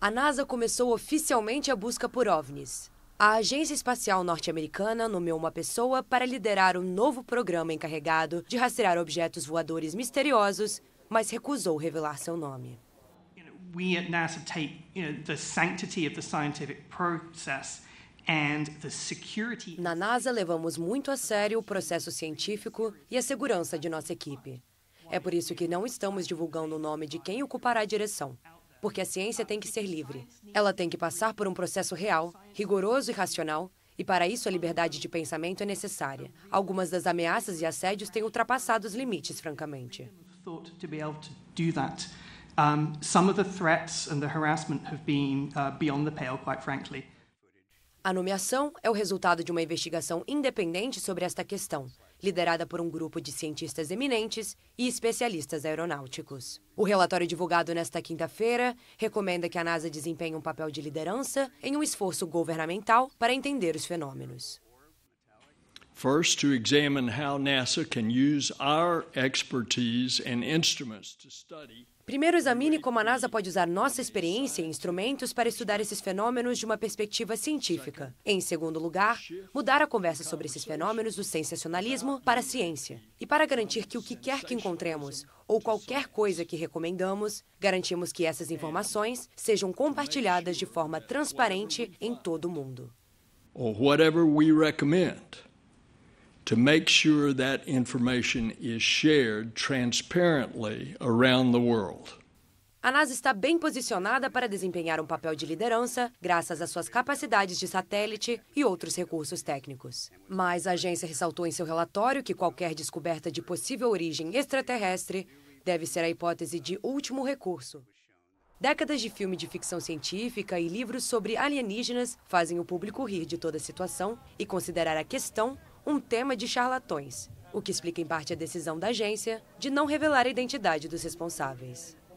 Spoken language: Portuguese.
a NASA começou oficialmente a busca por OVNIs. A Agência Espacial Norte-Americana nomeou uma pessoa para liderar um novo programa encarregado de rastrear objetos voadores misteriosos, mas recusou revelar seu nome. We at NASA take, you know, the sanctity of the scientific process na NASA, levamos muito a sério o processo científico e a segurança de nossa equipe. É por isso que não estamos divulgando o nome de quem ocupará a direção porque a ciência tem que ser livre. Ela tem que passar por um processo real, rigoroso e racional, e para isso a liberdade de pensamento é necessária. Algumas das ameaças e assédios têm ultrapassado os limites, francamente. Um, some of the threats and the harassment have been uh, beyond the pale, quite frankly. A nomeação é o resultado de uma investigação independente sobre esta questão, liderada por um grupo de cientistas eminentes e especialistas aeronáuticos. O relatório divulgado nesta quinta-feira recomenda que a NASA desempenhe um papel de liderança em um esforço governamental para entender os fenômenos. First, to examine how NASA can use our expertise and instruments to study Primeiro, examine como a NASA pode usar nossa experiência e instrumentos para estudar esses fenômenos de uma perspectiva científica. Em segundo lugar, mudar a conversa sobre esses fenômenos do sensacionalismo para a ciência. E para garantir que o que quer que encontremos, ou qualquer coisa que recomendamos, garantimos que essas informações sejam compartilhadas de forma transparente em todo o mundo. Or whatever we recommend to make sure that information is shared transparently around the world. A NASA está bem posicionada para desempenhar um papel de liderança, graças às suas capacidades de satélite e outros recursos técnicos. Mas a agência ressaltou em seu relatório que qualquer descoberta de possível origem extraterrestre deve ser a hipótese de último recurso. Décadas de filme de ficção científica e livros sobre alienígenas fazem o público rir de toda a situação e considerar a questão um tema de charlatões, o que explica em parte a decisão da agência de não revelar a identidade dos responsáveis.